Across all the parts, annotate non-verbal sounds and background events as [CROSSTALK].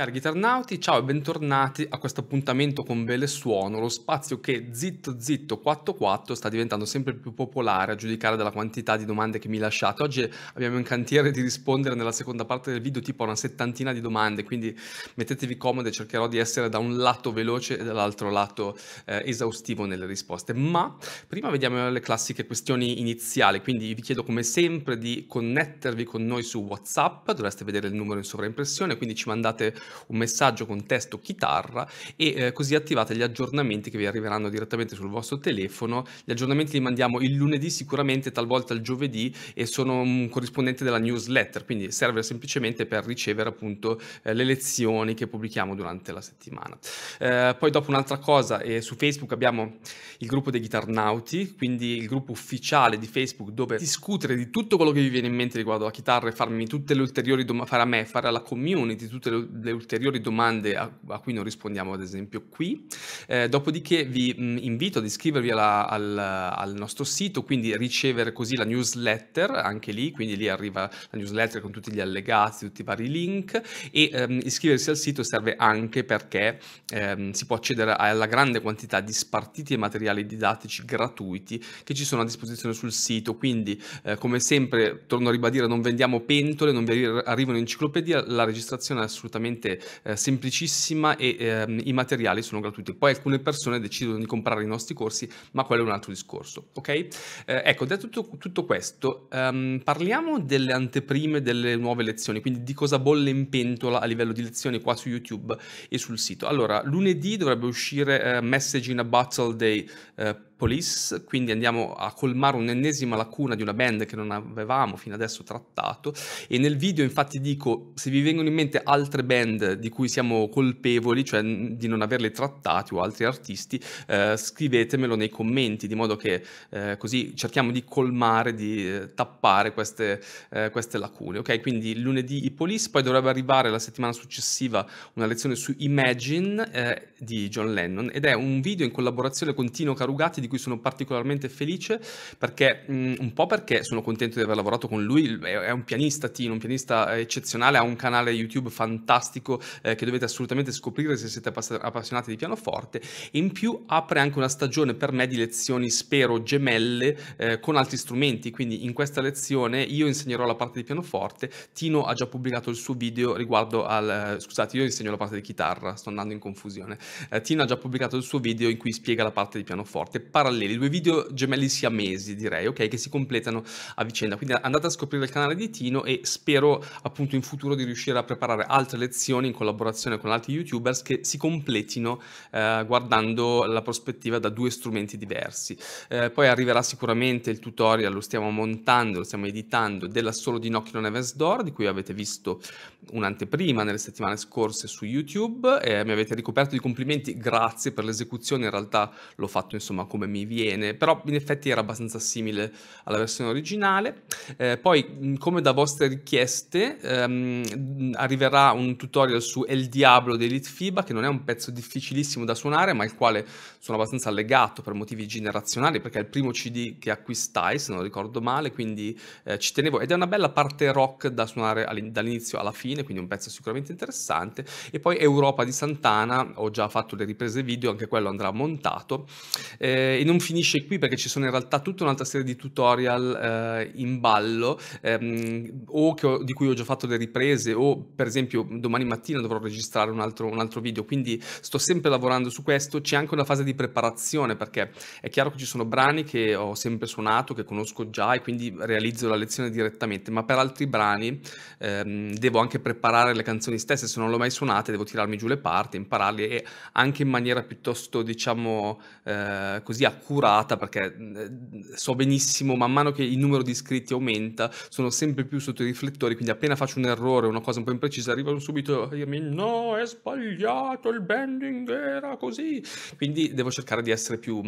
Cari chitarnauti, ciao e bentornati a questo appuntamento con Vele Suono, lo spazio che zitto zitto 44 sta diventando sempre più popolare a giudicare dalla quantità di domande che mi lasciate. Oggi abbiamo in cantiere di rispondere nella seconda parte del video tipo a una settantina di domande, quindi mettetevi comodo e cercherò di essere da un lato veloce e dall'altro lato eh, esaustivo nelle risposte. Ma prima vediamo le classiche questioni iniziali, quindi vi chiedo come sempre di connettervi con noi su WhatsApp, dovreste vedere il numero in sovraimpressione, quindi ci mandate un messaggio con testo chitarra e eh, così attivate gli aggiornamenti che vi arriveranno direttamente sul vostro telefono. Gli aggiornamenti li mandiamo il lunedì sicuramente, talvolta il giovedì e sono un corrispondente della newsletter, quindi serve semplicemente per ricevere appunto eh, le lezioni che pubblichiamo durante la settimana. Eh, poi dopo un'altra cosa, eh, su Facebook abbiamo il gruppo dei chitarnauti, quindi il gruppo ufficiale di Facebook dove discutere di tutto quello che vi viene in mente riguardo alla chitarra e farmi tutte le ulteriori domande, fare a me, fare alla community tutte le, le ulteriori domande a, a cui non rispondiamo ad esempio qui. Eh, dopodiché vi mh, mm, invito ad iscrivervi alla, al, al, nostro sito, quindi ricevere così la newsletter anche lì, quindi lì arriva la newsletter con tutti gli allegati, tutti i vari link e ehm, iscriversi al sito serve anche perché ehm, si può accedere alla grande quantità di spartiti e materiali didattici gratuiti che ci sono a disposizione sul sito, quindi eh, come sempre torno a ribadire non vendiamo pentole, non vi arrivano enciclopedie, la registrazione è assolutamente veramente eh, semplicissima e ehm, i materiali sono gratuiti. Poi alcune persone decidono di comprare i nostri corsi, ma quello è un altro discorso, ok? Eh, ecco, detto tutto, tutto questo, ehm, parliamo delle anteprime delle nuove lezioni, quindi di cosa bolle in pentola a livello di lezioni qua su YouTube e sul sito. Allora, lunedì dovrebbe uscire eh, Message in a Battle Day eh, Police, quindi andiamo a colmare un'ennesima lacuna di una band che non avevamo fino adesso trattato e nel video infatti dico se vi vengono in mente altre band di cui siamo colpevoli, cioè di non averle trattate o altri artisti, eh, scrivetemelo nei commenti di modo che eh, così cerchiamo di colmare, di eh, tappare queste, eh, queste lacune. Ok, quindi lunedì i Police, poi dovrebbe arrivare la settimana successiva una lezione su Imagine eh, di John Lennon ed è un video in collaborazione con Tino Carugati di cui sono particolarmente felice, perché mh, un po' perché sono contento di aver lavorato con lui, è, è un pianista Tino, un pianista eh, eccezionale, ha un canale YouTube fantastico eh, che dovete assolutamente scoprire se siete appassionati di pianoforte, e in più apre anche una stagione per me di lezioni, spero, gemelle eh, con altri strumenti, quindi in questa lezione io insegnerò la parte di pianoforte, Tino ha già pubblicato il suo video riguardo al... Eh, scusate, io insegno la parte di chitarra, sto andando in confusione, eh, Tino ha già pubblicato il suo video in cui spiega la parte di pianoforte, paralleli, due video gemelli siamesi direi, ok, che si completano a vicenda. Quindi andate a scoprire il canale di Tino e spero appunto in futuro di riuscire a preparare altre lezioni in collaborazione con altri youtubers che si completino eh, guardando la prospettiva da due strumenti diversi. Eh, poi arriverà sicuramente il tutorial, lo stiamo montando, lo stiamo editando, della solo di Nocchino Neves Door, di cui avete visto un'anteprima nelle settimane scorse su YouTube. Eh, mi avete ricoperto di complimenti, grazie per l'esecuzione, in realtà l'ho fatto insomma come mi viene, però in effetti era abbastanza simile alla versione originale. Eh, poi, come da vostre richieste, ehm, arriverà un tutorial su El Diablo di Elite FIBA, che non è un pezzo difficilissimo da suonare, ma il quale sono abbastanza legato per motivi generazionali, perché è il primo CD che acquistai, se non ricordo male, quindi eh, ci tenevo. Ed è una bella parte rock da suonare dall'inizio alla fine, quindi un pezzo sicuramente interessante. E poi Europa di Santana, ho già fatto le riprese video, anche quello andrà montato. Eh, e non finisce qui perché ci sono in realtà tutta un'altra serie di tutorial eh, in ballo ehm, o ho, di cui ho già fatto le riprese o per esempio domani mattina dovrò registrare un altro, un altro video quindi sto sempre lavorando su questo c'è anche una fase di preparazione perché è chiaro che ci sono brani che ho sempre suonato che conosco già e quindi realizzo la lezione direttamente ma per altri brani ehm, devo anche preparare le canzoni stesse se non le ho mai suonate devo tirarmi giù le parti impararle e anche in maniera piuttosto diciamo eh, così così accurata perché so benissimo man mano che il numero di iscritti aumenta sono sempre più sotto i riflettori quindi appena faccio un errore una cosa un po' imprecisa arrivano subito a dirmi no è sbagliato il bending era così quindi devo cercare di essere più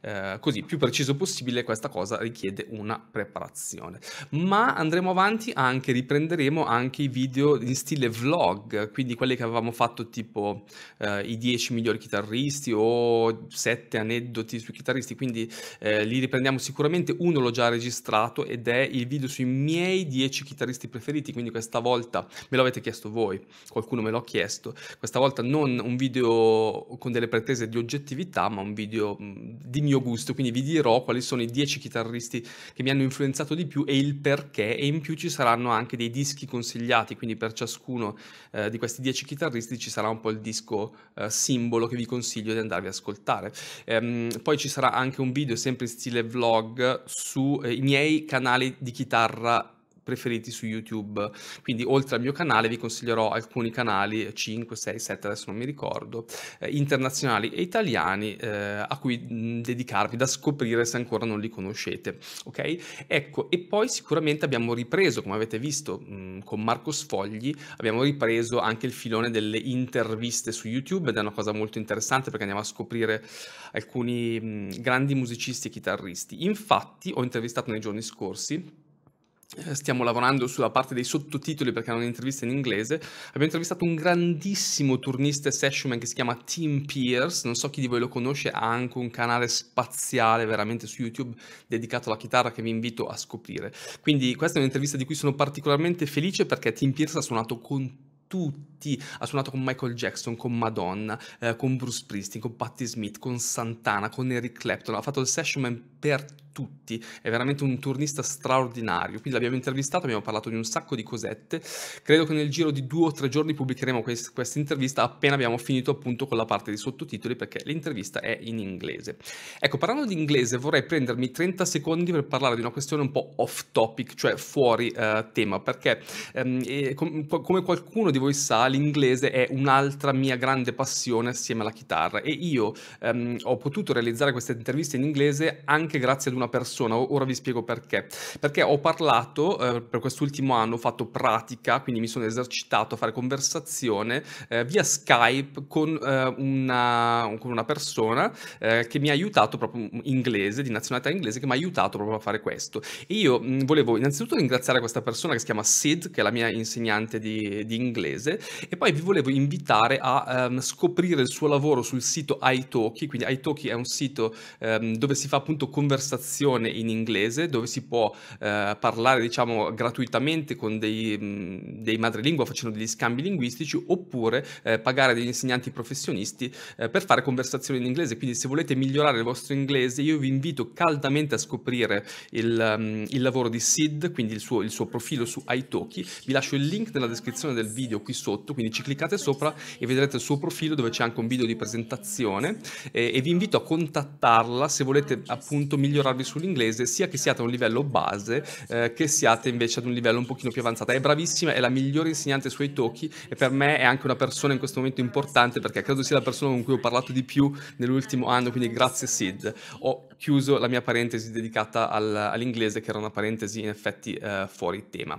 eh, così più preciso possibile questa cosa richiede una preparazione ma andremo avanti anche riprenderemo anche i video in stile vlog quindi quelli che avevamo fatto tipo eh, i 10 migliori chitarristi o 7 aneddoti più chitarristi, quindi eh, li riprendiamo sicuramente. Uno l'ho già registrato ed è il video sui miei 10 chitarristi preferiti, quindi questa volta me lo avete chiesto voi, qualcuno me l'ha chiesto. Questa volta non un video con delle pretese di oggettività, ma un video mm, di mio gusto, quindi vi dirò quali sono i 10 chitarristi che mi hanno influenzato di più e il perché e in più ci saranno anche dei dischi consigliati, quindi per ciascuno eh, di questi 10 chitarristi ci sarà un po' il disco eh, simbolo che vi consiglio di andarvi a ascoltare. Ehm, poi ci sarà anche un video sempre in stile vlog sui eh, miei canali di chitarra preferiti su YouTube. Quindi oltre al mio canale vi consiglierò alcuni canali, 5, 6, 7, adesso non mi ricordo, eh, internazionali e italiani eh, a cui mm, dedicarvi, da scoprire se ancora non li conoscete. Ok? Ecco, e poi sicuramente abbiamo ripreso, come avete visto mh, mm, con Marco Sfogli, abbiamo ripreso anche il filone delle interviste su YouTube ed è una cosa molto interessante perché andiamo a scoprire alcuni mh, mm, grandi musicisti e chitarristi. Infatti ho intervistato nei giorni scorsi eh, stiamo lavorando sulla parte dei sottotitoli perché erano un'intervista in inglese. Abbiamo intervistato un grandissimo turnista e sessionman che si chiama Tim Pierce, non so chi di voi lo conosce, ha anche un canale spaziale veramente su YouTube dedicato alla chitarra che vi invito a scoprire. Quindi questa è un'intervista di cui sono particolarmente felice perché Tim Pierce ha suonato con tutti, ha suonato con Michael Jackson, con Madonna, eh, con Bruce Springsteen, con Patti Smith, con Santana, con Eric Clapton, ha fatto il session man per tutti, è veramente un turnista straordinario, quindi l'abbiamo intervistato, abbiamo parlato di un sacco di cosette, credo che nel giro di due o tre giorni pubblicheremo quest- questa intervista appena abbiamo finito appunto con la parte dei sottotitoli perché l'intervista è in inglese. Ecco, parlando di inglese vorrei prendermi 30 secondi per parlare di una questione un po' off topic, cioè fuori eh, tema, perché ehm, com- come qualcuno di voi sa l'inglese è un'altra mia grande passione assieme alla chitarra e io ehm, ho potuto realizzare questa intervista in inglese anche anche grazie ad una persona, ora vi spiego perché. Perché ho parlato eh, per quest'ultimo anno, ho fatto pratica, quindi mi sono esercitato a fare conversazione eh, via Skype con, eh, una, con una, persona eh, che mi ha aiutato proprio mm, inglese, di nazionalità inglese, che mi ha aiutato proprio a fare questo. E io mh, mm, volevo innanzitutto ringraziare questa persona che si chiama Sid, che è la mia insegnante di, di inglese, e poi vi volevo invitare a um, scoprire il suo lavoro sul sito iTalki, quindi iTalki è un sito um, dove si fa appunto con conversazione in inglese dove si può eh, parlare diciamo gratuitamente con dei, mh, mm, dei, madrelingua facendo degli scambi linguistici oppure eh, pagare degli insegnanti professionisti eh, per fare conversazioni in inglese. Quindi se volete migliorare il vostro inglese io vi invito caldamente a scoprire il, um, il lavoro di Sid, quindi il suo, il suo profilo su Italki. Vi lascio il link nella descrizione del video qui sotto, quindi ci cliccate sopra e vedrete il suo profilo dove c'è anche un video di presentazione eh, e vi invito a contattarla se volete appunto potuto migliorarvi sull'inglese, sia che siate a un livello base eh, che siate invece ad un livello un pochino più avanzato. È bravissima, è la migliore insegnante sui tocchi e per me è anche una persona in questo momento importante perché credo sia la persona con cui ho parlato di più nell'ultimo anno, quindi grazie Sid. Ho chiuso la mia parentesi dedicata al, all'inglese che era una parentesi in effetti eh, fuori tema.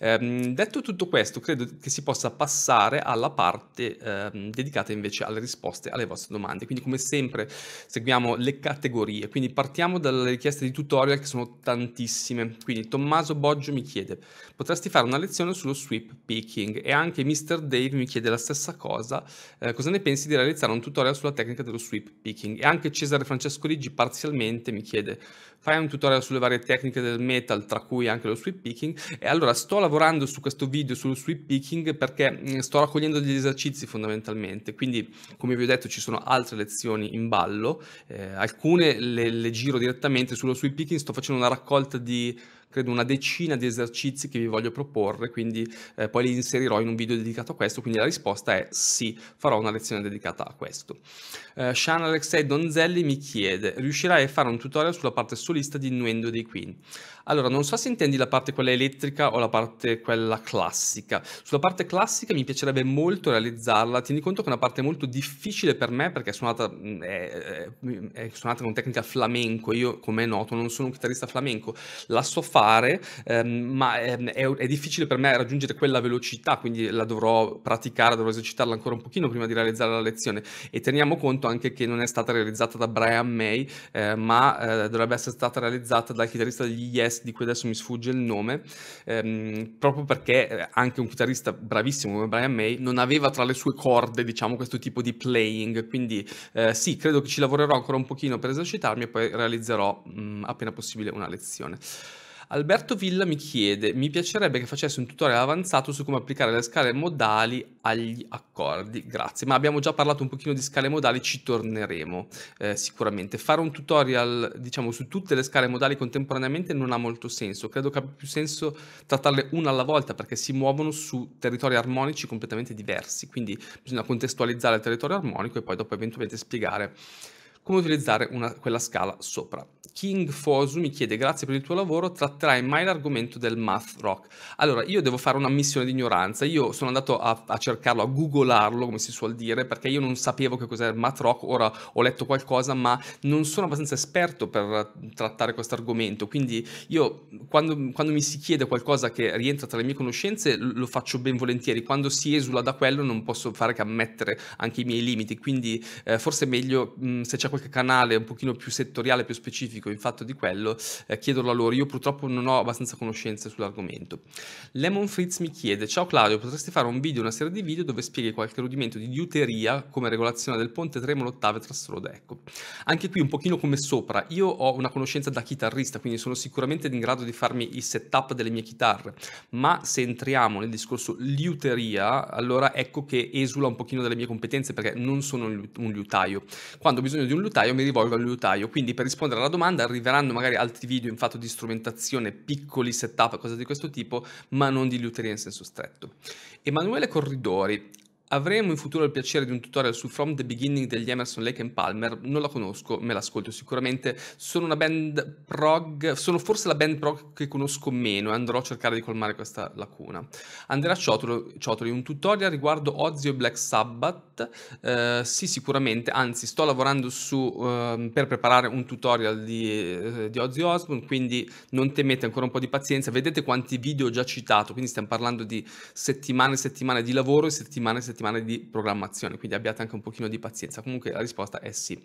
Ehm, detto tutto questo, credo che si possa passare alla parte eh, dedicata invece alle risposte alle vostre domande. Quindi come sempre seguiamo le categorie, quindi partiamo partiamo dalle richieste di tutorial che sono tantissime. Quindi Tommaso Boggio mi chiede, potresti fare una lezione sullo sweep picking? E anche Mr. Dave mi chiede la stessa cosa, eh, cosa ne pensi di realizzare un tutorial sulla tecnica dello sweep picking? E anche Cesare Francesco Riggi parzialmente mi chiede, fai un tutorial sulle varie tecniche del metal, tra cui anche lo sweep picking. E allora sto lavorando su questo video sullo sweep picking perché mm, sto raccogliendo degli esercizi fondamentalmente. Quindi, come vi ho detto, ci sono altre lezioni in ballo. Eh, alcune le, le, giro direttamente sullo sweep picking, sto facendo una raccolta di credo una decina di esercizi che vi voglio proporre, quindi eh, poi li inserirò in un video dedicato a questo, quindi la risposta è sì, farò una lezione dedicata a questo. Eh, Sean Alexei Donzelli mi chiede, riuscirai a fare un tutorial sulla parte solista di Nuendo dei Queen? Allora, non so se intendi la parte quella elettrica o la parte quella classica. Sulla parte classica mi piacerebbe molto realizzarla. Tieni conto che è una parte molto difficile per me perché è suonata, mm, è, è suonata con tecnica flamenco. Io, come è noto, non sono un chitarrista flamenco. La so fare, ehm, ma è, è, difficile per me raggiungere quella velocità, quindi la dovrò praticare, dovrò esercitarla ancora un pochino prima di realizzare la lezione. E teniamo conto anche che non è stata realizzata da Brian May, eh, ma eh, dovrebbe essere stata realizzata dal chitarrista degli Yes jazz di cui adesso mi sfugge il nome, ehm, proprio perché eh, anche un chitarrista bravissimo come Brian May non aveva tra le sue corde, diciamo, questo tipo di playing, quindi eh, sì, credo che ci lavorerò ancora un pochino per esercitarmi e poi realizzerò mh, mm, appena possibile una lezione. Alberto Villa mi chiede, mi piacerebbe che facesse un tutorial avanzato su come applicare le scale modali agli accordi, grazie, ma abbiamo già parlato un pochino di scale modali, ci torneremo eh, sicuramente. Fare un tutorial, diciamo, su tutte le scale modali contemporaneamente non ha molto senso, credo che abbia più senso trattarle una alla volta perché si muovono su territori armonici completamente diversi, quindi bisogna contestualizzare il territorio armonico e poi dopo eventualmente spiegare come utilizzare una, quella scala sopra. King Fosu mi chiede grazie per il tuo lavoro, tratterai mai l'argomento del math rock? Allora, io devo fare una missione di ignoranza, io sono andato a, a, cercarlo, a googolarlo come si suol dire, perché io non sapevo che cos'era il math rock, ora ho letto qualcosa, ma non sono abbastanza esperto per eh, trattare questo argomento, quindi io quando, quando mi si chiede qualcosa che rientra tra le mie conoscenze lo faccio ben volentieri, quando si esula da quello non posso fare che ammettere anche i miei limiti, quindi eh, forse è meglio mh, se c'è qualche canale un pochino più settoriale, più specifico, specifico in fatto di quello, eh, chiederlo a loro. Io purtroppo non ho abbastanza conoscenze sull'argomento. Lemon Fritz mi chiede: Ciao Claudio, potresti fare un video, una serie di video dove spieghi qualche rudimento di diuteria come regolazione del ponte tremolo ottave tra strode? Ecco. Anche qui un pochino come sopra, io ho una conoscenza da chitarrista, quindi sono sicuramente in grado di farmi il setup delle mie chitarre, ma se entriamo nel discorso liuteria, allora ecco che esula un pochino dalle mie competenze perché non sono un liutaio. Quando ho bisogno di un liutaio mi rivolgo al liutaio, quindi per rispondere alla domanda domanda, arriveranno magari altri video in fatto di strumentazione, piccoli setup, cose di questo tipo, ma non di liuteria in senso stretto. Emanuele Corridori Avremo in futuro il piacere di un tutorial su From the Beginning degli Emerson Lake and Palmer, non la conosco, me l'ascolto sicuramente, sono una band prog, sono forse la band prog che conosco meno e andrò a cercare di colmare questa lacuna. Andrea Ciotoli, un tutorial riguardo Ozzy e Black Sabbath? Eh, sì, sicuramente, anzi sto lavorando su, eh, per preparare un tutorial di, eh, di Ozzy Osbourne, quindi non temete ancora un po' di pazienza, vedete quanti video ho già citato, quindi stiamo parlando di settimane e settimane di lavoro e settimane e settimane settimane di programmazione, quindi abbiate anche un pochino di pazienza. Comunque la risposta è sì.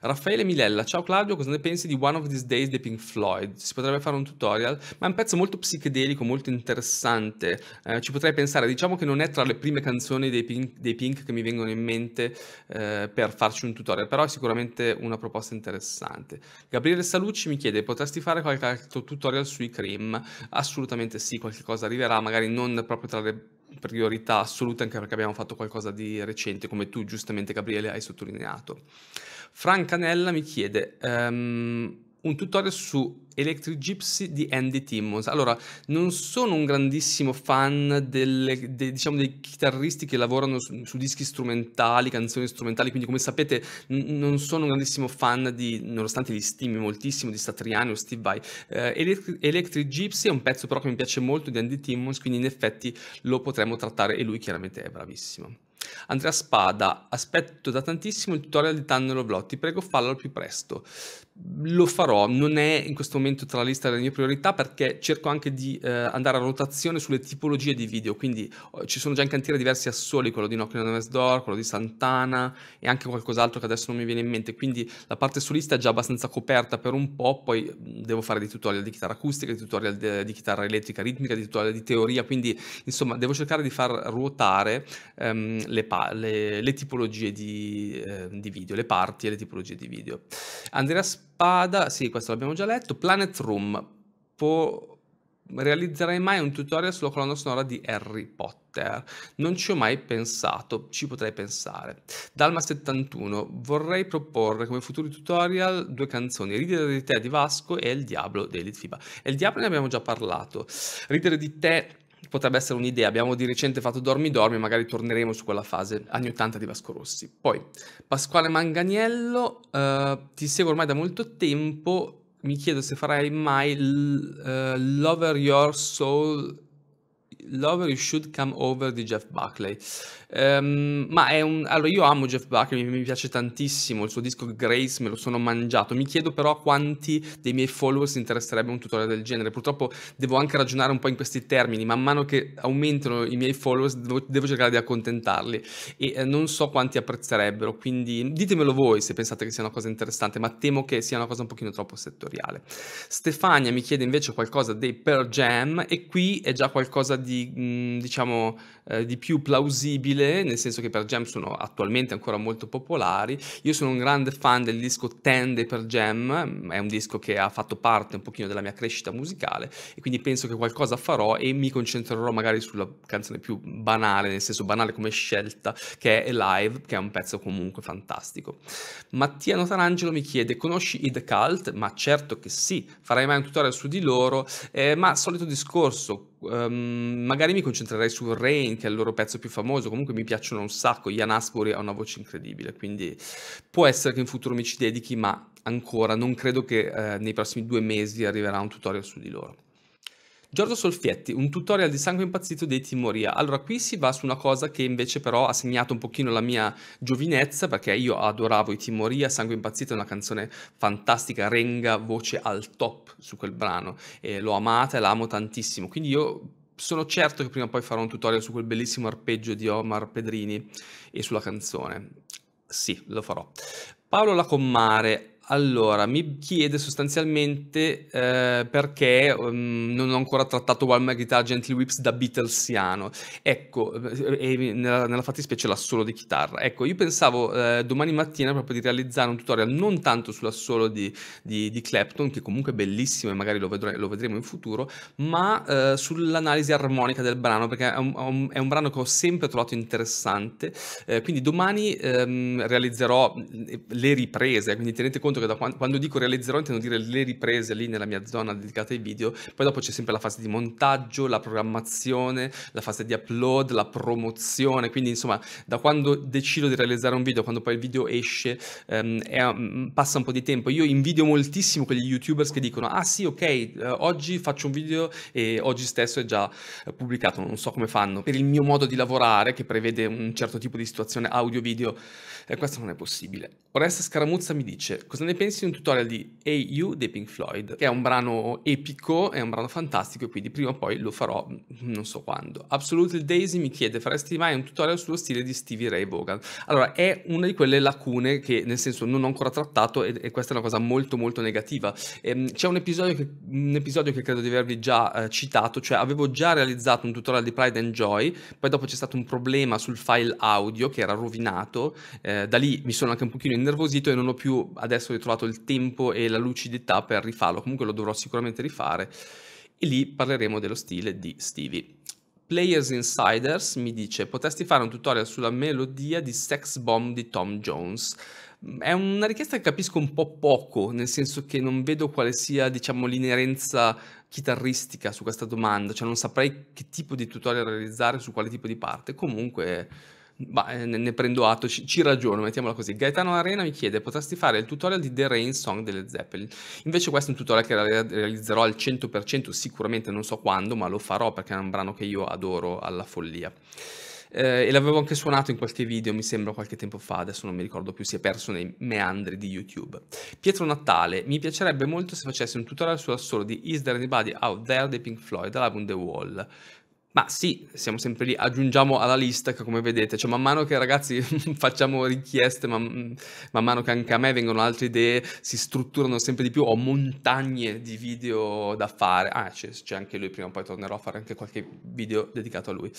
Raffaele Milella, ciao Claudio, cosa ne pensi di One of These Days di Pink Floyd? Si potrebbe fare un tutorial, ma è un pezzo molto psichedelico, molto interessante, eh, ci potrei pensare, diciamo che non è tra le prime canzoni dei Pink, dei Pink che mi vengono in mente eh, per farci un tutorial, però è sicuramente una proposta interessante. Gabriele Salucci mi chiede, potresti fare qualche altro tutorial sui cream? Assolutamente sì, qualche cosa arriverà, magari non proprio tra le priorità assoluta anche perché abbiamo fatto qualcosa di recente, come tu giustamente Gabriele hai sottolineato. Franca Nella mi chiede... Um, un tutorial su Electric Gypsy di Andy Timmons. Allora, non sono un grandissimo fan delle, de, diciamo, dei chitarristi che lavorano su, su, dischi strumentali, canzoni strumentali, quindi come sapete n- non sono un grandissimo fan di, nonostante li stimi moltissimo, di Satriani o Steve Vai. Eh, Electric, Electric Gypsy è un pezzo però che mi piace molto di Andy Timmons, quindi in effetti lo potremmo trattare e lui chiaramente è bravissimo. Andrea Spada, aspetto da tantissimo il tutorial di Tannelo Vlot, ti prego fallo al più presto lo farò, non è in questo momento tra la lista delle mie priorità perché cerco anche di eh, andare a rotazione sulle tipologie di video, quindi oh, ci sono già in cantiere diversi assoli, quello di Knocking on MS Door, quello di Santana e anche qualcos'altro che adesso non mi viene in mente, quindi la parte solista è già abbastanza coperta per un po', poi mm, devo fare dei tutorial di chitarra acustica, di tutorial de, di chitarra elettrica ritmica, di tutorial di teoria, quindi insomma devo cercare di far ruotare ehm, le, pa- le, le, tipologie di, eh, di, video, le parti e le tipologie di video. Andrea spada, sì, questo l'abbiamo già letto. Planet Room. Po- realizzerei mai un tutorial sulla colonna sonora di Harry Potter. Non ci ho mai pensato, ci potrei pensare. Dalma71, vorrei proporre come futuri tutorial due canzoni, Ridere di te di Vasco e Il Diablo di Elite Fiba. E il Diablo ne abbiamo già parlato. Ridere di te potrebbe essere un'idea. Abbiamo di recente fatto Dormi Dormi, magari torneremo su quella fase anni 80 di Vasco Rossi. Poi Pasquale Manganiello, uh, ti seguo ormai da molto tempo, mi chiedo se farai mai l- uh, Lover Your Soul, Lover You Should Come Over di Jeff Buckley. Um, ma è un... Allora, io amo Jeff Buckley, mi, piace tantissimo, il suo disco Grace me lo sono mangiato. Mi chiedo però quanti dei miei followers interesserebbe un tutorial del genere. Purtroppo devo anche ragionare un po' in questi termini, man mano che aumentano i miei followers, devo, devo, cercare di accontentarli e eh, non so quanti apprezzerebbero, quindi ditemelo voi se pensate che sia una cosa interessante, ma temo che sia una cosa un pochino troppo settoriale. Stefania mi chiede invece qualcosa dei Pearl Jam e qui è già qualcosa di, mh, mm, diciamo, eh, di più plausibile stile, nel senso che per Jam sono attualmente ancora molto popolari. Io sono un grande fan del disco Tende per Jam, mm, è un disco che ha fatto parte un pochino della mia crescita musicale e quindi penso che qualcosa farò e mi concentrerò magari sulla canzone più banale, nel senso banale come scelta, che è Live, che è un pezzo comunque fantastico. Mattia Notarangelo mi chiede, conosci i The Cult? Ma certo che sì, farai mai un tutorial su di loro, eh, ma solito discorso, Um, magari mi concentrerei su Rain, che è il loro pezzo più famoso. Comunque mi piacciono un sacco. Ian Asbury ha una voce incredibile, quindi può essere che in futuro mi ci dedichi, ma ancora non credo che eh, nei prossimi due mesi arriverà un tutorial su di loro. Giorgio Solfietti, un tutorial di sangue impazzito dei Timoria. Allora, qui si va su una cosa che invece però ha segnato un pochino la mia giovinezza, perché io adoravo i Timoria, Sangue impazzito è una canzone fantastica, renga, voce al top su quel brano, e l'ho amata e l'amo tantissimo, quindi io sono certo che prima o poi farò un tutorial su quel bellissimo arpeggio di Omar Pedrini e sulla canzone. Sì, lo farò. Paolo Lacommare, allora, mi chiede sostanzialmente eh, perché um, non ho ancora trattato One My Guitar Gently Whips da Beatlesiano. Ecco, eh, nella, nella, fattispecie l'assolo di chitarra. Ecco, io pensavo eh, domani mattina proprio di realizzare un tutorial non tanto sull'assolo di, di, di Clapton, che comunque è bellissimo e magari lo, vedrò, lo vedremo in futuro, ma eh, sull'analisi armonica del brano, perché è un, è un, brano che ho sempre trovato interessante. Eh, quindi domani ehm, realizzerò mm, le riprese, quindi tenete conto conto che quando, quando, dico realizzerò intendo dire le riprese lì nella mia zona dedicata ai video, poi dopo c'è sempre la fase di montaggio, la programmazione, la fase di upload, la promozione, quindi insomma da quando decido di realizzare un video, quando poi il video esce, ehm, è, mm, mm, passa un po' di tempo. Io invidio moltissimo quegli youtubers che dicono ah sì ok, eh, oggi faccio un video e oggi stesso è già eh, pubblicato, non so come fanno, per il mio modo di lavorare che prevede un certo tipo di situazione audio-video, eh, questo non è possibile. Oresta Scaramuzza mi dice cosa ne pensi di un tutorial di AU dei Pink Floyd, che è un brano epico, è un brano fantastico quindi prima o poi lo farò, mm, non so quando. Absolute Daisy mi chiede faresti mai un tutorial sullo stile di Stevie Ray Vaughan? Allora, è una di quelle lacune che nel senso non ho ancora trattato e, e questa è una cosa molto molto negativa. Ehm, c'è un episodio, che, un episodio, che, credo di avervi già eh, citato, cioè avevo già realizzato un tutorial di Pride and Joy, poi dopo c'è stato un problema sul file audio che era rovinato, eh, da lì mi sono anche un pochino In innervosito e non ho più adesso ritrovato il tempo e la lucidità per rifarlo, comunque lo dovrò sicuramente rifare e lì parleremo dello stile di Stevie. Players Insiders mi dice potresti fare un tutorial sulla melodia di Sex Bomb di Tom Jones. È una richiesta che capisco un po' poco, nel senso che non vedo quale sia, diciamo, l'inerenza chitarristica su questa domanda, cioè non saprei che tipo di tutorial realizzare su quale tipo di parte. Comunque bah, eh, ne, prendo atto, ci, ci, ragiono, mettiamola così. Gaetano Arena mi chiede, potresti fare il tutorial di The Rain Song delle Zeppelin? Invece questo è un tutorial che realizzerò al 100%, sicuramente non so quando, ma lo farò perché è un brano che io adoro alla follia. Eh, e l'avevo anche suonato in qualche video, mi sembra qualche tempo fa, adesso non mi ricordo più, si è perso nei meandri di YouTube. Pietro Natale, mi piacerebbe molto se facessi un tutorial sull'assolo di Is There Anybody Out There dei Pink Floyd dall'album The Wall. Ma sì, siamo sempre lì, aggiungiamo alla lista che come vedete, cioè man mano che ragazzi [LAUGHS] facciamo richieste, man, man, mano che anche a me vengono altre idee, si strutturano sempre di più, ho montagne di video da fare, ah c'è, anche lui, prima o poi tornerò a fare anche qualche video dedicato a lui.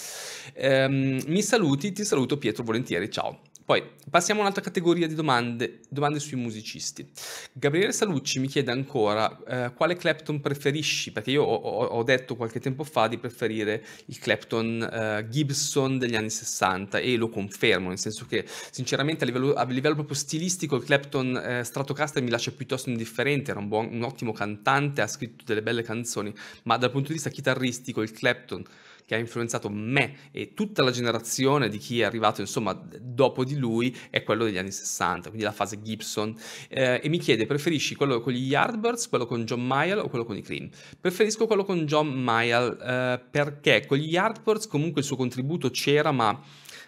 Ehm, mi saluti, ti saluto Pietro volentieri, ciao. Poi passiamo a un'altra categoria di domande, domande sui musicisti. Gabriele Salucci mi chiede ancora eh, quale Clapton preferisci, perché io ho, ho, detto qualche tempo fa di preferire il Clapton eh, Gibson degli anni 60 e lo confermo, nel senso che sinceramente a livello, a livello proprio stilistico il Clapton eh, Stratocaster mi lascia piuttosto indifferente, era un, buon, un ottimo cantante, ha scritto delle belle canzoni, ma dal punto di vista chitarristico il Clapton che ha influenzato me e tutta la generazione di chi è arrivato insomma dopo di lui è quello degli anni 60, quindi la fase Gibson. Eh, e mi chiede, preferisci quello con gli Yardbirds, quello con John Mayall o quello con i Cream? Preferisco quello con John Mayall eh, perché con gli Yardbirds comunque il suo contributo c'era ma...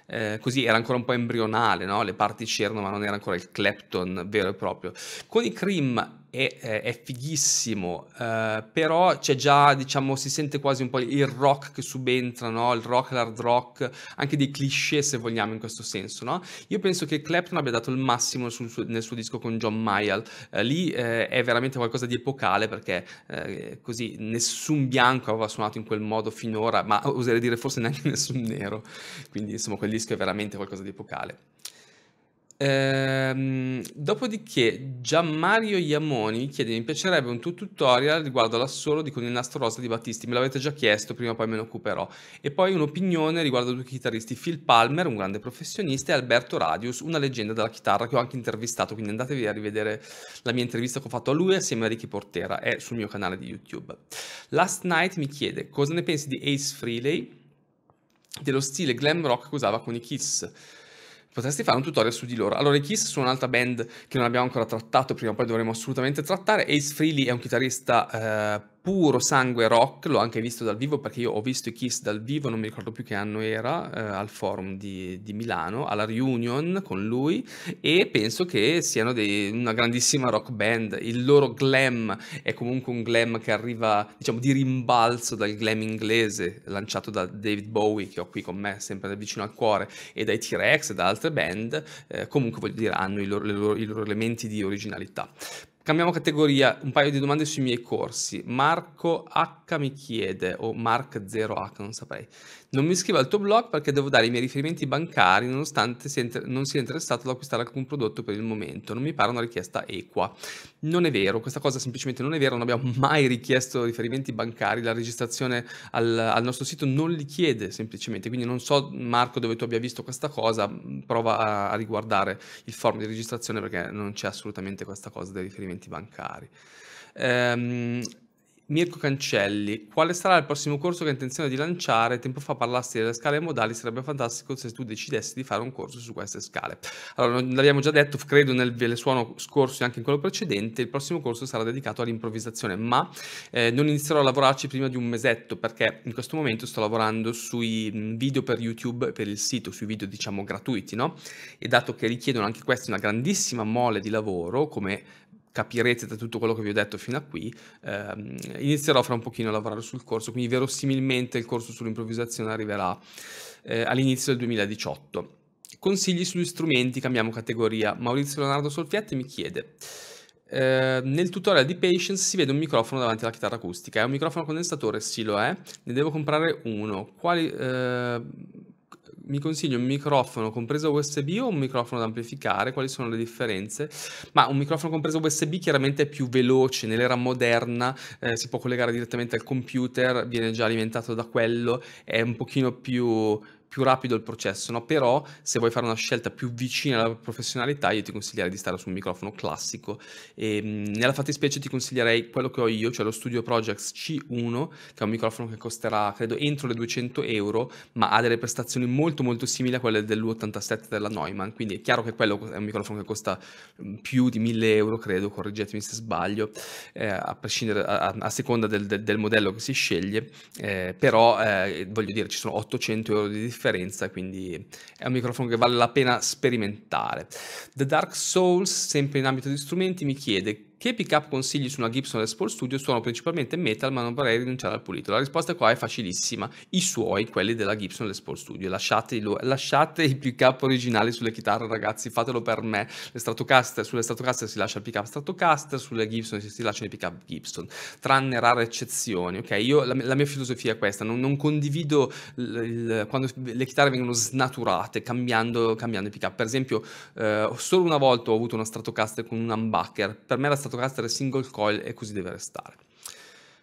Eh, così era ancora un po' embrionale, no? le parti c'erano ma non era ancora il Clapton vero e proprio. Con i Cream è, eh, è fighissimo, eh, però c'è già, diciamo, si sente quasi un po' il rock che subentra, no? il rock, l'hard rock, anche dei cliché se vogliamo in questo senso. No? Io penso che Clapton abbia dato il massimo sul, nel suo disco con John Mayall, eh, lì eh, è veramente qualcosa di epocale perché eh, così nessun bianco aveva suonato in quel modo finora, ma oserei dire forse neanche [LAUGHS] nessun nero, quindi insomma quel disco è veramente qualcosa di epocale. Ehm, dopodiché Gianmario Iamoni mi chiede mi piacerebbe un tutorial riguardo l'assolo di Con il nastro rosa di Battisti, me l'avete già chiesto, prima o poi me ne occuperò. E poi un'opinione riguardo due chitarristi, Phil Palmer, un grande professionista, e Alberto Radius, una leggenda della chitarra che ho anche intervistato, quindi andatevi a rivedere la mia intervista che ho fatto a lui assieme a Ricky Portera, è sul mio canale di YouTube. Last Night mi chiede cosa ne pensi di Ace Frehley, dello stile glam rock che usava con i Kiss potresti fare un tutorial su di loro. Allora, i Kiss sono un'altra band che non abbiamo ancora trattato, prima o poi dovremo assolutamente trattare. Ace Freely è un chitarrista... Eh, puro sangue rock, l'ho anche visto dal vivo perché io ho visto i Kiss dal vivo, non mi ricordo più che anno era, eh, al forum di, di, Milano, alla reunion con lui e penso che siano dei, una grandissima rock band, il loro glam è comunque un glam che arriva diciamo di rimbalzo dal glam inglese lanciato da David Bowie che ho qui con me sempre vicino al cuore e dai T-Rex e da altre band, eh, comunque voglio dire hanno i loro, loro, i loro elementi di originalità. Cambiamo categoria, un paio di domande sui miei corsi. Marco H mi chiede, o Mark0H, non saprei. Non mi iscrivo al tuo blog perché devo dare i miei riferimenti bancari nonostante sia inter- non sia interessato ad acquistare alcun prodotto per il momento. Non mi pare una richiesta equa. Non è vero, questa cosa semplicemente non è vera, non abbiamo [LAUGHS] mai richiesto riferimenti bancari, la registrazione al, al nostro sito non li chiede semplicemente, quindi non so Marco dove tu abbia visto questa cosa, prova a, a riguardare il form di registrazione perché non c'è assolutamente questa cosa dei riferimenti bancari. Ehm, Mirko Cancelli, quale sarà il prossimo corso che hai intenzione di lanciare? Tempo fa parlasti delle scale modali, sarebbe fantastico se tu decidessi di fare un corso su queste scale. Allora, l'abbiamo già detto, credo nel Velesuono scorso e anche in quello precedente, il prossimo corso sarà dedicato all'improvvisazione, ma eh, non inizierò a lavorarci prima di un mesetto perché in questo momento sto lavorando sui mm, video per YouTube, per il sito, sui video diciamo gratuiti, no? E dato che richiedono anche questi una grandissima mole di lavoro, come capirete da tutto quello che vi ho detto fino a qui, ehm, inizierò fra un pochino a lavorare sul corso, quindi verosimilmente il corso sull'improvvisazione arriverà eh, all'inizio del 2018. Consigli sugli strumenti, cambiamo categoria. Maurizio Leonardo Solfietti mi chiede... Eh, nel tutorial di Patience si vede un microfono davanti alla chitarra acustica. È un microfono condensatore? Sì, lo è. Ne devo comprare uno. Quali, eh, mi consiglio un microfono compreso USB o un microfono da amplificare? Quali sono le differenze? Ma un microfono compreso USB chiaramente è più veloce, nell'era moderna eh, si può collegare direttamente al computer, viene già alimentato da quello, è un pochino più più rapido il processo, no? però se vuoi fare una scelta più vicina alla professionalità io ti consiglierei di stare su un microfono classico e ehm, nella fattispecie ti consiglierei quello che ho io, cioè lo Studio Projects C1 che è un microfono che costerà credo entro le 200 euro ma ha delle prestazioni molto molto simili a quelle dell'U87 della Neumann, quindi è chiaro che quello è un microfono che costa mm, più di 1000 euro credo, correggetemi se sbaglio, eh, a prescindere a, a seconda del, del, del, modello che si sceglie, eh, però eh, voglio dire ci sono 800 euro di differenza differenza, quindi è un microfono che vale la pena sperimentare. The Dark Souls, sempre in ambito di strumenti, mi chiede che pick-up consigli su una Gibson Les Paul Studio? Suono principalmente metal, ma non vorrei rinunciare al pulito. La risposta qua è facilissima. I suoi, quelli della Gibson Les Paul Studio. Lasciate, lasciate i pick-up originali sulle chitarre, ragazzi, fatelo per me. Stratocaster, sulle Stratocaster si lascia il pick-up Stratocaster, sulle Gibson si lasciano i pick-up Gibson, tranne rare eccezioni, ok? Io, la, la mia filosofia è questa, non, non condivido il, il, quando le chitarre vengono snaturate, cambiando, cambiando i pick-up. Per esempio, eh, solo una volta ho avuto una Stratocaster con un humbucker. Per me la Stratocaster stato carattere single coil e così deve restare.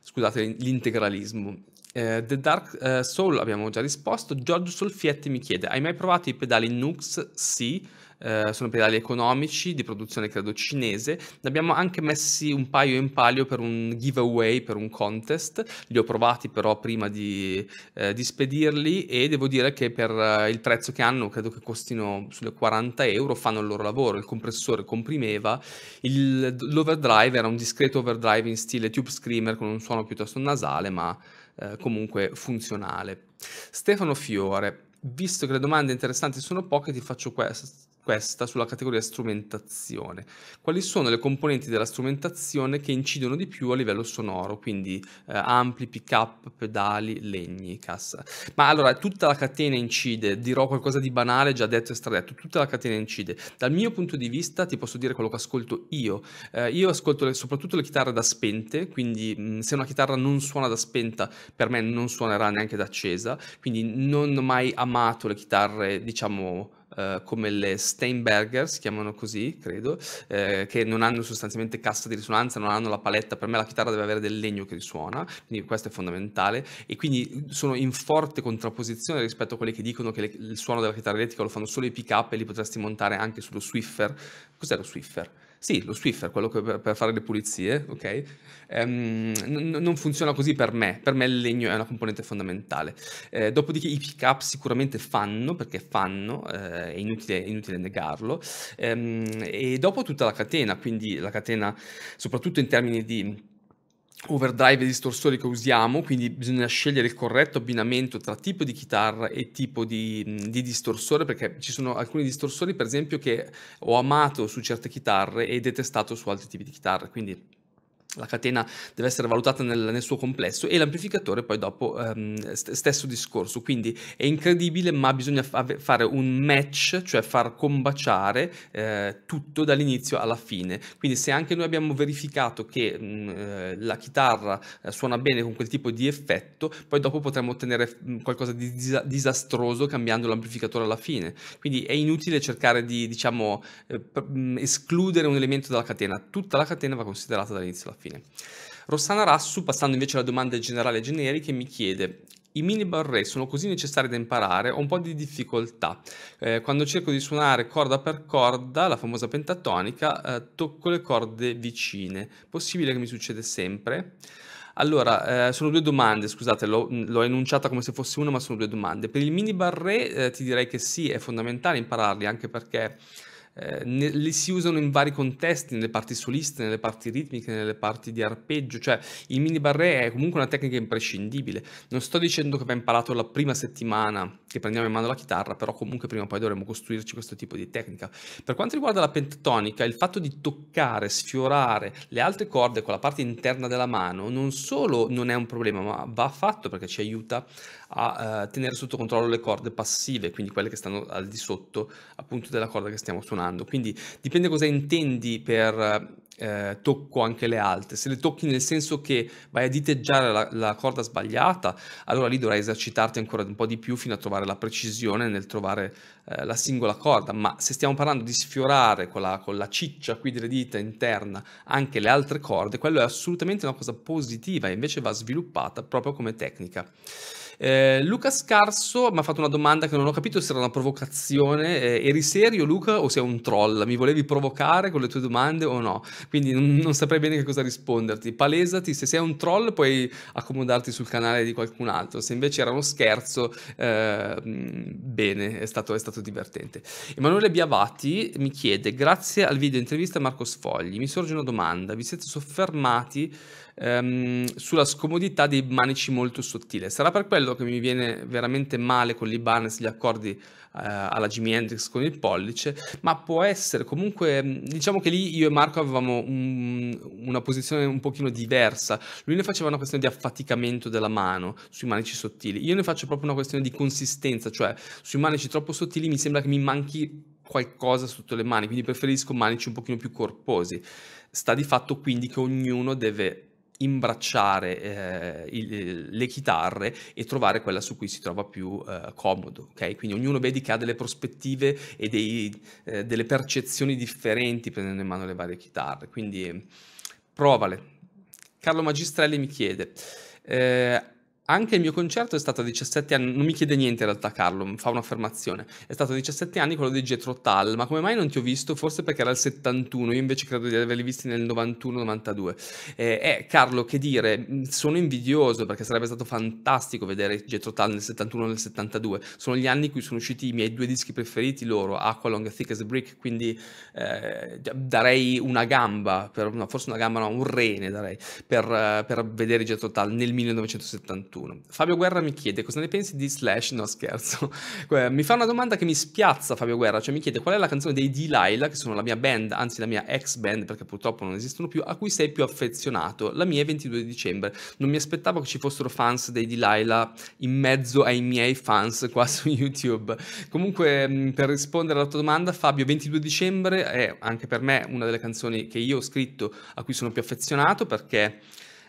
Scusate l'integralismo. Eh, The Dark eh, Soul abbiamo già risposto. Giorgio Solfietti mi chiede: Hai mai provato i pedali Nux? Sì. Eh, sono pedali economici di produzione credo cinese, ne abbiamo anche messi un paio in palio per un giveaway, per un contest, li ho provati però prima di, eh, di spedirli e devo dire che per eh, il prezzo che hanno credo che costino sulle 40 euro, fanno il loro lavoro, il compressore comprimeva, il, l'overdrive era un discreto overdrive in stile tube screamer con un suono piuttosto nasale ma eh, comunque funzionale. Stefano Fiore, visto che le domande interessanti sono poche, ti faccio questa questa sulla categoria strumentazione. Quali sono le componenti della strumentazione che incidono di più a livello sonoro, quindi eh, ampli, pick up, pedali, legni, cassa. Ma allora tutta la catena incide, dirò qualcosa di banale, già detto e stradetto, tutta la catena incide. Dal mio punto di vista ti posso dire quello che ascolto io. Eh, io ascolto le, soprattutto le chitarre da spente, quindi mh, mm, se una chitarra non suona da spenta, per me non suonerà neanche da accesa, quindi non ho mai amato le chitarre, diciamo eh, come le Steinberger, si chiamano così, credo, eh, che non hanno sostanzialmente cassa di risonanza, non hanno la paletta, per me la chitarra deve avere del legno che risuona, quindi questo è fondamentale e quindi sono in forte contrapposizione rispetto a quelli che dicono che le, il suono della chitarra elettrica lo fanno solo i pick up e li potresti montare anche sullo Swiffer. Cos'è lo Swiffer? Sì, lo Swiffer, quello per, per fare le pulizie, ok? Ehm, n- non funziona così per me, per me il legno è una componente fondamentale. Eh, dopodiché i pick up sicuramente fanno, perché fanno, eh, è, inutile, è, inutile, negarlo, ehm, e dopo tutta la catena, quindi la catena soprattutto in termini di overdrive e distorsori che usiamo, quindi bisogna scegliere il corretto abbinamento tra tipo di chitarra e tipo di, di, distorsore, perché ci sono alcuni distorsori, per esempio, che ho amato su certe chitarre e detestato su altri tipi di chitarre, quindi la catena deve essere valutata nel, nel, suo complesso e l'amplificatore poi dopo ehm, st- stesso discorso quindi è incredibile ma bisogna fa- fare un match cioè far combaciare eh, tutto dall'inizio alla fine quindi se anche noi abbiamo verificato che mh, mm, eh, la chitarra eh, suona bene con quel tipo di effetto poi dopo potremmo ottenere mm, qualcosa di dis- disastroso cambiando l'amplificatore alla fine quindi è inutile cercare di diciamo eh, mm, escludere un elemento dalla catena tutta la catena va considerata dall'inizio alla fine alla fine. Rossana Rassu, passando invece alla domanda generale generica, mi chiede i mini barré sono così necessari da imparare, ho un po' di difficoltà. Eh, quando cerco di suonare corda per corda, la famosa pentatonica, eh, tocco le corde vicine. Possibile che mi succeda sempre? Allora, eh, sono due domande, scusate, l'ho, l'ho, enunciata come se fosse una, ma sono due domande. Per il mini barré eh, ti direi che sì, è fondamentale impararli, anche perché eh, ne, li si usano in vari contesti, nelle parti soliste, nelle parti ritmiche, nelle parti di arpeggio, cioè il mini barré è comunque una tecnica imprescindibile. Non sto dicendo che va imparato la prima settimana che prendiamo in mano la chitarra, però comunque prima o poi dovremo costruirci questo tipo di tecnica. Per quanto riguarda la pentatonica, il fatto di toccare, sfiorare le altre corde con la parte interna della mano non solo non è un problema, ma va fatto perché ci aiuta a eh, tenere sotto controllo le corde passive, quindi quelle che stanno al di sotto appunto della corda che stiamo suonando suonando. Quindi dipende cosa intendi per eh, tocco anche le alte. Se le tocchi nel senso che vai a diteggiare la, la, corda sbagliata, allora lì dovrai esercitarti ancora un po' di più fino a trovare la precisione nel trovare eh, la singola corda. Ma se stiamo parlando di sfiorare con la, con la ciccia qui delle dita interna anche le altre corde, quello è assolutamente una cosa positiva e invece va sviluppata proprio come tecnica. Eh, Luca Scarso mi ha fatto una domanda che non ho capito se era una provocazione. Eh, eri serio Luca o sei un troll? Mi volevi provocare con le tue domande o no? Quindi non, non saprei bene che cosa risponderti. Palesati, se sei un troll puoi accomodarti sul canale di qualcun altro. Se invece era uno scherzo, eh, bene, è stato, è stato divertente. Emanuele Biavati mi chiede, grazie al video intervista Marco Sfogli, mi sorge una domanda. Vi siete soffermati ehm, sulla scomodità dei manici molto sottile. Sarà per quello che mi viene veramente male con l'Ibanez gli accordi eh, alla Jimi Hendrix con il pollice, ma può essere comunque, mm, diciamo che lì io e Marco avevamo un, una posizione un pochino diversa. Lui ne faceva una questione di affaticamento della mano sui manici sottili, io ne faccio proprio una questione di consistenza, cioè sui manici troppo sottili mi sembra che mi manchi qualcosa sotto le mani, quindi preferisco manici un pochino più corposi. Sta di fatto quindi che ognuno deve imbracciare eh, il, eh, le chitarre e trovare quella su cui si trova più eh, comodo, ok? Quindi ognuno vedi che ha delle prospettive e dei, eh, delle percezioni differenti prendendo in mano le varie chitarre, quindi provale. Carlo Magistrelli mi chiede eh, anche il mio concerto è stato a 17 anni, non mi chiede niente in realtà Carlo, fa un'affermazione, è stato a 17 anni quello di Getro Tal, ma come mai non ti ho visto? Forse perché era il 71, io invece credo di averli visti nel 91-92. Eh, eh, Carlo, che dire, mm, sono invidioso perché sarebbe stato fantastico vedere Getro Tal nel 71 nel 72, sono gli anni in cui sono usciti i miei due dischi preferiti loro, Aqualong Long Thick as a Brick, quindi eh, darei una gamba, per, no, forse una gamba no, un rene darei, per, eh, per vedere Getro Tal nel 1971. 41. Fabio Guerra mi chiede cosa ne pensi di Slash, no scherzo. [LAUGHS] mi fa una domanda che mi spiazza Fabio Guerra, cioè mi chiede qual è la canzone dei D-Lyle, che sono la mia band, anzi la mia ex band perché purtroppo non esistono più, a cui sei più affezionato. La mia è 22 di dicembre. Non mi aspettavo che ci fossero fans dei D-Lyle in mezzo ai miei fans [LAUGHS] qua su YouTube. Comunque mm, per rispondere alla tua domanda Fabio, 22 dicembre è anche per me una delle canzoni che io ho scritto a cui sono più affezionato perché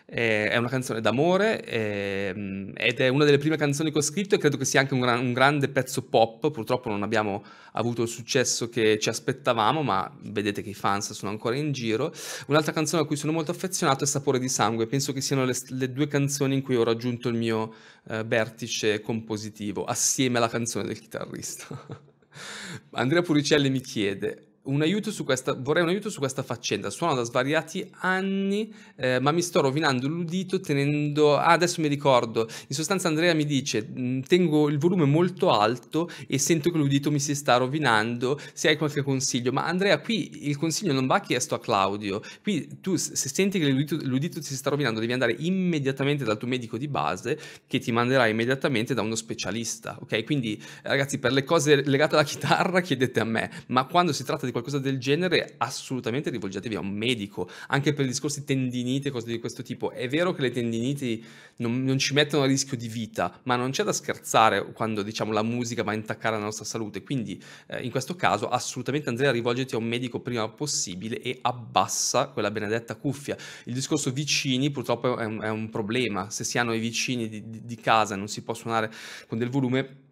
eh, è una canzone d'amore eh, ed è una delle prime canzoni che ho scritto e credo che sia anche un, gran, un, grande pezzo pop, purtroppo non abbiamo avuto il successo che ci aspettavamo, ma vedete che i fans sono ancora in giro. Un'altra canzone a cui sono molto affezionato è Sapore di sangue, penso che siano le, le due canzoni in cui ho raggiunto il mio eh, vertice compositivo, assieme alla canzone del chitarrista. [LAUGHS] Andrea Puricelli mi chiede, un aiuto su questa, vorrei un aiuto su questa faccenda. Suono da svariati anni, eh, ma mi sto rovinando l'udito tenendo. Ah, adesso mi ricordo. In sostanza, Andrea mi dice: mm, Tengo il volume molto alto e sento che l'udito mi si sta rovinando. Se hai qualche consiglio, ma Andrea, qui il consiglio non va chiesto a Claudio. Qui tu, se senti che l'udito, l'udito ti si sta rovinando, devi andare immediatamente dal tuo medico di base che ti manderà immediatamente da uno specialista. Ok, quindi ragazzi, per le cose legate alla chitarra chiedete a me, ma quando si tratta di qualcosa del genere, assolutamente rivolgetevi a un medico, anche per discorsi tendinite, cose di questo tipo. È vero che le tendiniti non, non ci mettono a rischio di vita, ma non c'è da scherzare quando diciamo la musica va a intaccare la nostra salute. Quindi eh, in questo caso assolutamente Andrea rivolgiti a un medico prima possibile e abbassa quella benedetta cuffia. Il discorso vicini purtroppo è un, è un problema. Se si hanno i vicini di, di, di casa e non si può suonare con del volume,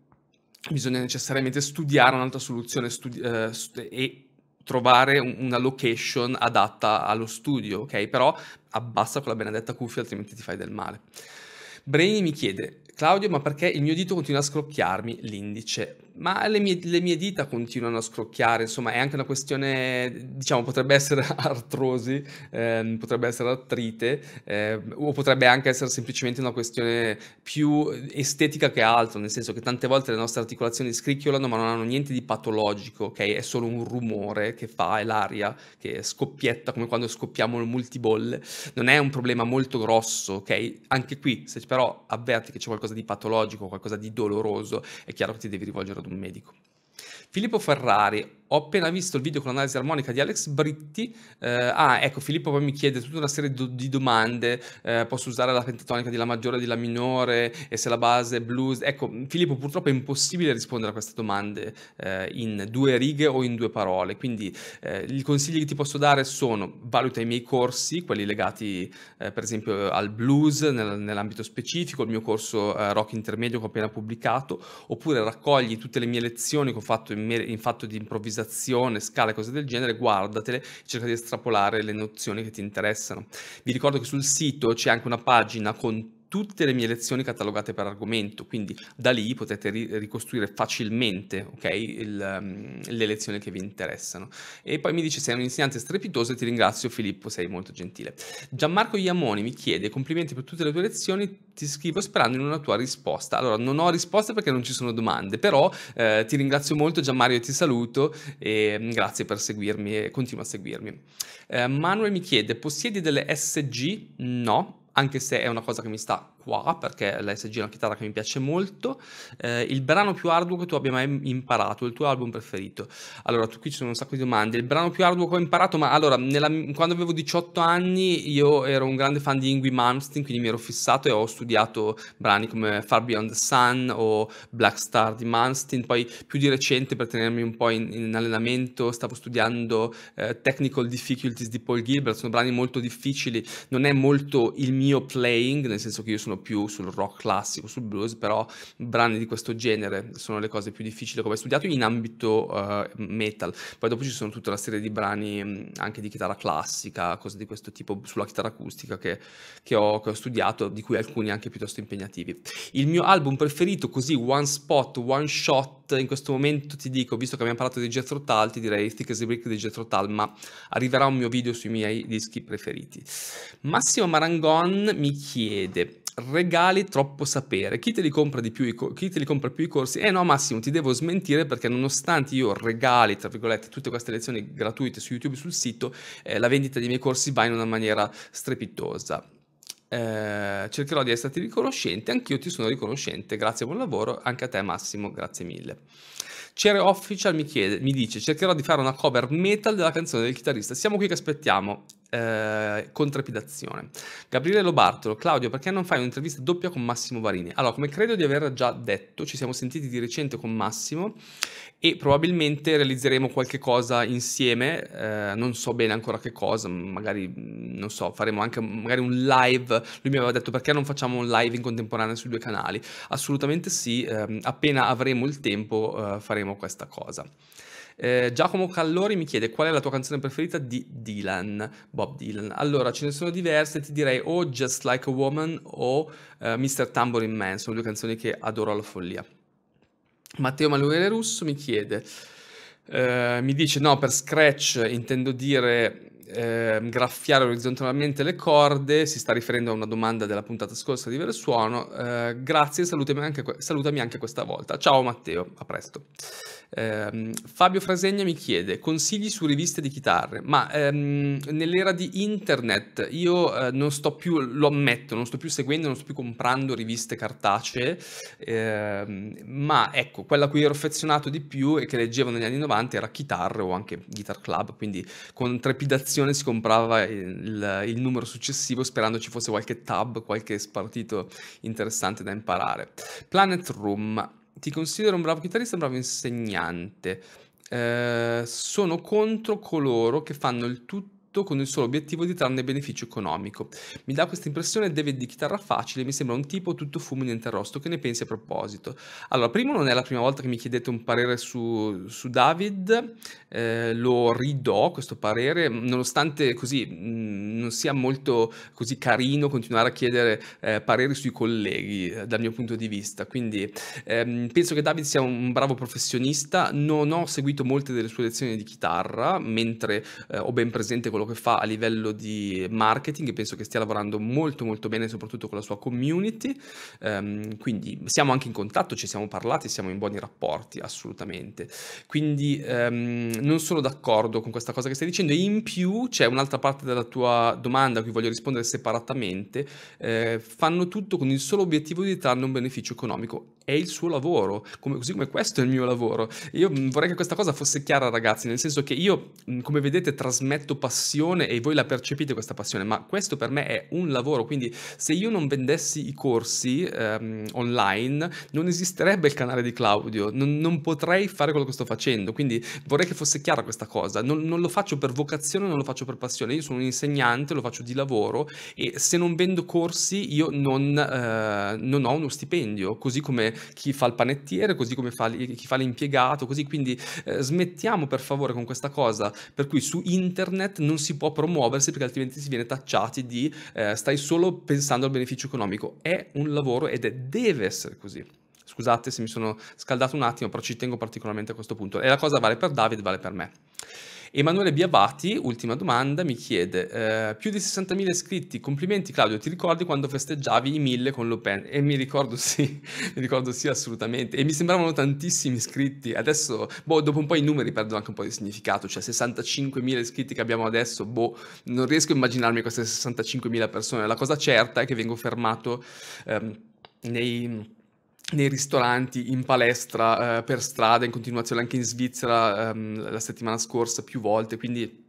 bisogna necessariamente studiare un'altra soluzione studi- eh, st- e trovare una location adatta allo studio, ok? Però abbassa quella benedetta cuffia, altrimenti ti fai del male. Brainy mi chiede, Claudio, ma perché il mio dito continua a scrocchiarmi l'indice? Ma le mie, le mie, dita continuano a scrocchiare, insomma, è anche una questione, diciamo, potrebbe essere [LAUGHS] artrosi, eh, potrebbe essere artrite, eh, o potrebbe anche essere semplicemente una questione più estetica che altro, nel senso che tante volte le nostre articolazioni scricchiolano ma non hanno niente di patologico, ok? È solo un rumore che fa, è l'aria che scoppietta, come quando scoppiamo il multibolle. Non è un problema molto grosso, ok? Anche qui, se però avverti che c'è qualcosa di patologico, qualcosa di doloroso, è chiaro che ti devi rivolgere a con un medico. Filippo Ferrari, ho appena visto il video con l'analisi armonica di Alex Britti. Eh, ah, ecco, Filippo poi mi chiede tutta una serie do, di domande. Eh, posso usare la pentatonica di La maggiore, o di La minore e se la base è blues? Ecco, Filippo purtroppo è impossibile rispondere a queste domande eh, in due righe o in due parole. Quindi eh, i consigli che ti posso dare sono valuta i miei corsi, quelli legati eh, per esempio al blues nel, nell'ambito specifico, il mio corso eh, rock intermedio che ho appena pubblicato, oppure raccogli tutte le mie lezioni che ho fatto in, in fatto di improvvisazione improvvisazione, scala e cose del genere, guardatele e cerca di estrapolare le nozioni che ti interessano. Vi ricordo che sul sito c'è anche una pagina con tutte le mie lezioni catalogate per argomento, quindi da lì potete ri- ricostruire facilmente okay, il, um, le lezioni che vi interessano. E poi mi dice sei un insegnante strepitoso e ti ringrazio Filippo, sei molto gentile. Gianmarco Iamoni mi chiede complimenti per tutte le tue lezioni, ti scrivo sperando in una tua risposta. Allora, non ho risposte perché non ci sono domande, però eh, ti ringrazio molto Gianmario e ti saluto e mm, grazie per seguirmi e continua a seguirmi. Eh, Manuel mi chiede, possiedi delle SG? No anche se è una cosa che mi sta qua perché l'SG è una chitarra che mi piace molto. Eh, il brano più arduo che tu abbia mai imparato, il tuo album preferito. Allora, tu qui ci sono un sacco di domande. Il brano più arduo che ho imparato, ma allora, nella, quando avevo 18 anni io ero un grande fan di Ingui Malmsteen, quindi mi ero fissato e ho studiato brani come Far Beyond the Sun o Black Star di Malmsteen. Poi più di recente, per tenermi un po' in, in allenamento, stavo studiando eh, Technical Difficulties di Paul Gilbert, sono brani molto difficili, non è molto il mio playing, nel senso che io sono sono più sul rock classico, sul blues, però brani di questo genere sono le cose più difficili che ho mai studiato in ambito uh, metal. Poi dopo ci sono tutta una serie di brani mm, anche di chitarra classica, cose di questo tipo sulla chitarra acustica che, che, ho, che ho studiato, di cui alcuni anche piuttosto impegnativi. Il mio album preferito, così one spot, one shot, in questo momento ti dico, visto che abbiamo parlato di Jethro Tull, ti direi Thick as a Brick di Jethro Tull, ma arriverà un mio video sui miei dischi preferiti. Massimo Marangon mi chiede regali troppo sapere. Chi te li compra, di più, chi te li compra più i corsi? Eh no Massimo, ti devo smentire perché nonostante io regali, tra virgolette, tutte queste lezioni gratuite su YouTube, sul sito, eh, la vendita dei miei corsi va in una maniera strepitosa. Eh, cercherò di esserti riconoscente, anch'io ti sono riconoscente, grazie, buon lavoro, anche a te Massimo, grazie mille. Cere Official mi, chiede, mi dice cercherò di fare una cover metal della canzone del chitarrista, siamo qui che aspettiamo, eh, con trepidazione. Gabriele Lobartolo, Claudio, perché non fai un'intervista doppia con Massimo Varini? Allora, come credo di aver già detto, ci siamo sentiti di recente con Massimo e probabilmente realizzeremo qualche cosa insieme, eh, non so bene ancora che cosa, magari, mm, non so, faremo anche magari un live, lui mi aveva detto perché non facciamo un live in contemporanea sui due canali, assolutamente sì, eh, appena avremo il tempo eh, faremo questa cosa. Eh, Giacomo Callori mi chiede qual è la tua canzone preferita di Dylan, Bob Dylan. Allora, ce ne sono diverse, ti direi o Just Like a Woman o eh, Mr. Tambourine Man, sono due canzoni che adoro alla follia. Matteo Manuele Russo mi chiede, eh, mi dice no, per scratch intendo dire eh, graffiare orizzontalmente le corde, si sta riferendo a una domanda della puntata scorsa di Versuono. Eh, grazie, salutami anche, salutami anche, questa volta. Ciao Matteo, a presto. Eh, Fabio Frasegna mi chiede consigli su riviste di chitarre, ma ehm, nell'era di internet io eh, non sto più, lo ammetto, non sto più seguendo, non sto più comprando riviste cartacee, ehm, ma ecco, quella a cui ero affezionato di più e che leggevo negli anni 90 era chitarre o anche Guitar Club, quindi con trepidazione versione si comprava il, il, numero successivo sperando ci fosse qualche tab, qualche spartito interessante da imparare. Planet Room, ti considero un bravo chitarrista, un bravo insegnante. Eh, sono contro coloro che fanno il tutto fatto con il solo obiettivo di trarne beneficio economico. Mi dà questa impressione deve di chitarra facile, mi sembra un tipo tutto fumo niente arrosto, che ne pensi a proposito? Allora, primo non è la prima volta che mi chiedete un parere su, su David, eh, lo ridò questo parere, nonostante così mh, mm, non sia molto così carino continuare a chiedere eh, pareri sui colleghi eh, dal mio punto di vista, quindi ehm, penso che David sia un bravo professionista, non ho seguito molte delle sue lezioni di chitarra, mentre eh, ho ben presente quello quello che fa a livello di marketing e penso che stia lavorando molto molto bene soprattutto con la sua community, um, quindi siamo anche in contatto, ci siamo parlati, siamo in buoni rapporti assolutamente, quindi um, non sono d'accordo con questa cosa che stai dicendo e in più c'è un'altra parte della tua domanda a cui voglio rispondere separatamente, eh, fanno tutto con il solo obiettivo di trarne un beneficio economico è il suo lavoro, come, così come questo è il mio lavoro. Io vorrei che questa cosa fosse chiara, ragazzi, nel senso che io, come vedete, trasmetto passione e voi la percepite questa passione, ma questo per me è un lavoro, quindi se io non vendessi i corsi ehm, online, non esisterebbe il canale di Claudio, non, non, potrei fare quello che sto facendo, quindi vorrei che fosse chiara questa cosa, non, non lo faccio per vocazione, non lo faccio per passione, io sono un insegnante, lo faccio di lavoro e se non vendo corsi io non, eh, non ho uno stipendio, così come chi fa il panettiere, così come fa, chi fa l'impiegato, così quindi eh, smettiamo per favore con questa cosa per cui su internet non si può promuoversi perché altrimenti si viene tacciati di eh, stai solo pensando al beneficio economico, è un lavoro ed è, deve essere così. Scusate se mi sono scaldato un attimo, però ci tengo particolarmente a questo punto. E la cosa vale per David, vale per me. Emanuele Biavati, ultima domanda, mi chiede, eh, più di 60.000 iscritti, complimenti Claudio, ti ricordi quando festeggiavi i 1000 con l'Open? E mi ricordo [LAUGHS] sì, mi ricordo sì assolutamente, e mi sembravano tantissimi iscritti, adesso, boh, dopo un po' i numeri perdono anche un po' di significato, cioè 65.000 iscritti che abbiamo adesso, boh, non riesco a immaginarmi queste 65.000 persone, la cosa certa è che vengo fermato ehm, nei nei ristoranti, in palestra, eh, per strada, in continuazione anche in Svizzera ehm, la settimana scorsa più volte, quindi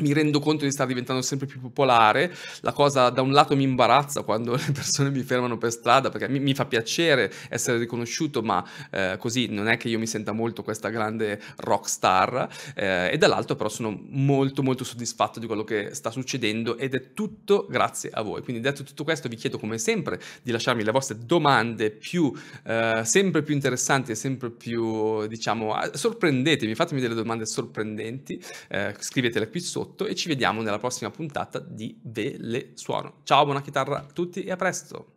mi rendo conto di star diventando sempre più popolare, la cosa da un lato mi imbarazza quando [LAUGHS] le persone mi fermano per strada perché mi, mi fa piacere essere riconosciuto, ma eh, così non è che io mi senta molto questa grande rock star eh, e dall'altro però sono molto molto soddisfatto di quello che sta succedendo ed è tutto grazie a voi. Quindi detto tutto questo vi chiedo come sempre di lasciarmi le vostre domande più eh, sempre più interessanti e sempre più diciamo sorprendetemi, fatemi delle domande sorprendenti, eh, scrivetele qui sotto sotto e ci vediamo nella prossima puntata di Ve le Suono. Ciao, buona chitarra a tutti e a presto!